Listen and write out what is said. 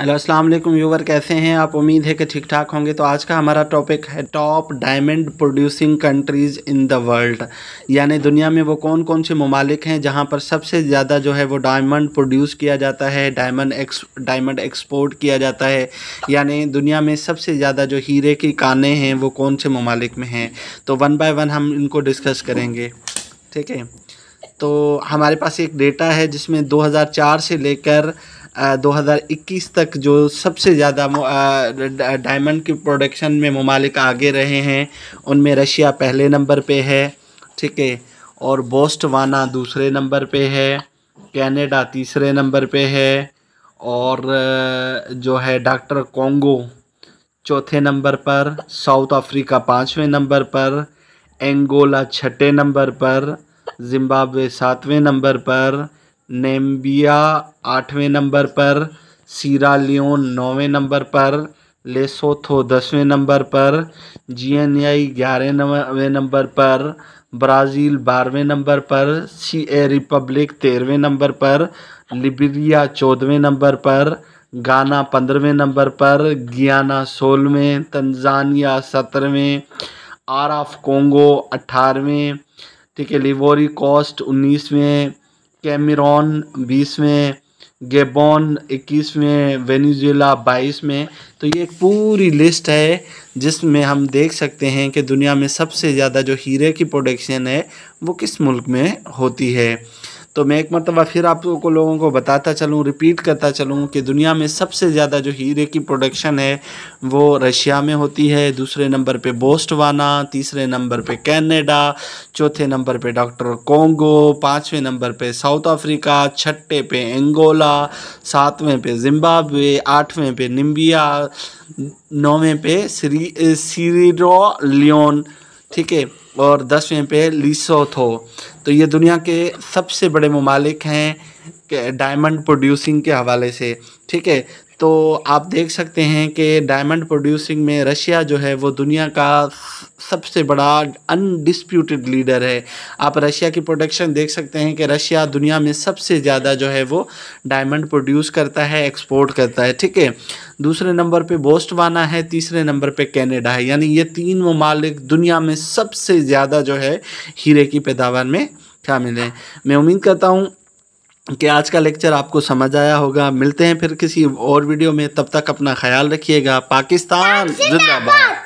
hello अस्सलाम वालेकुम viewer कैसे हैं आप उम्मीद है कि ठीक ठाक होंगे तो आज का हमारा टॉपिक है top diamond producing countries in the world यानी दुनिया में वो कौन कौन से ममालिक हैं जहां पर सबसे ज़्यादा जो है वो डायमंड प्रोड्यूस किया जाता है डायमंड एक्स डायमंड एक्सपोर्ट किया जाता है यानी दुनिया में सबसे ज़्यादा जो हीरे की काने हैं वो कौन से ममालिक में हैं तो वन बाय वन हम इनको डिस्कस करेंगे ठीक है तो हमारे पास एक डेटा है जिसमें चार से लेकर 2021 तक जो सबसे ज़्यादा डायमंड की प्रोडक्शन में ममालिक आगे रहे हैं उनमें रशिया पहले नंबर पे है ठीक है और बोस्टवाना दूसरे नंबर पे है कनाडा तीसरे नंबर पे है और जो है डॉक्टर कोंगो चौथे नंबर पर साउथ अफ्रीका पाँचवें नंबर पर एंगोला छठे नंबर पर जिम्बाब्वे सातवें नंबर पर नेम्बिया आठवें नंबर पर सीरा लियोन नौवें नंबर पर लेसोथो दसवें नंबर पर जी एन आई ग्यारहवें नंबर पर ब्राज़ील बारहवें नंबर पर सी ए रिपब्लिक तेरहवें नंबर पर लिबेरिया चौदहवें नंबर पर गाना पंद्रहवें नंबर पर गियाना सोलहवें तंजानिया सत्रहवें आर ऑफ कोंगो अठारहवें ठीक है लिवोरी कोस्ट उन्नीसवें कैमरॉन बीस में गेबॉन इक्कीस में वेनेजुएला बाईस में तो ये एक पूरी लिस्ट है जिसमें हम देख सकते हैं कि दुनिया में सबसे ज़्यादा जो हीरे की प्रोडक्शन है वो किस मुल्क में होती है तो मैं एक मरतबा फिर आपको लोगों को बताता चलूँ रिपीट करता चलूँ कि दुनिया में सबसे ज़्यादा जो हीरे की प्रोडक्शन है वो रशिया में होती है दूसरे नंबर पर बोस्टवाना तीसरे नंबर पर कैनेडा चौथे नंबर पर डॉक्टर कोंगो पाँचवें नंबर पर साउथ अफ्रीका छठे पे एंगोला सातवें पे जिम्बाब्वे आठवें पे निम्बिया नौवें पे सीरी सीरो लियोन ठीक है और दसवें पे थो तो ये दुनिया के सबसे बड़े ममालिक हैं डायमंड प्रोड्यूसिंग के हवाले से ठीक है तो आप देख सकते हैं कि डायमंड प्रोड्यूसिंग में रशिया जो है वो दुनिया का सबसे बड़ा अनडिस्प्यूटेड लीडर है आप रशिया की प्रोडक्शन देख सकते हैं कि रशिया दुनिया में सबसे ज़्यादा जो है वो डायमंड प्रोड्यूस करता है एक्सपोर्ट करता है ठीक है दूसरे नंबर पे बोस्टवाना है तीसरे नंबर पे कैनेडा है यानी ये तीन ममालिक दुनिया में सबसे ज़्यादा जो है हीरे की पैदावार में शामिल हैं मैं उम्मीद करता हूँ कि आज का लेक्चर आपको समझ आया होगा मिलते हैं फिर किसी और वीडियो में तब तक अपना ख्याल रखिएगा पाकिस्तान जिंदाबाद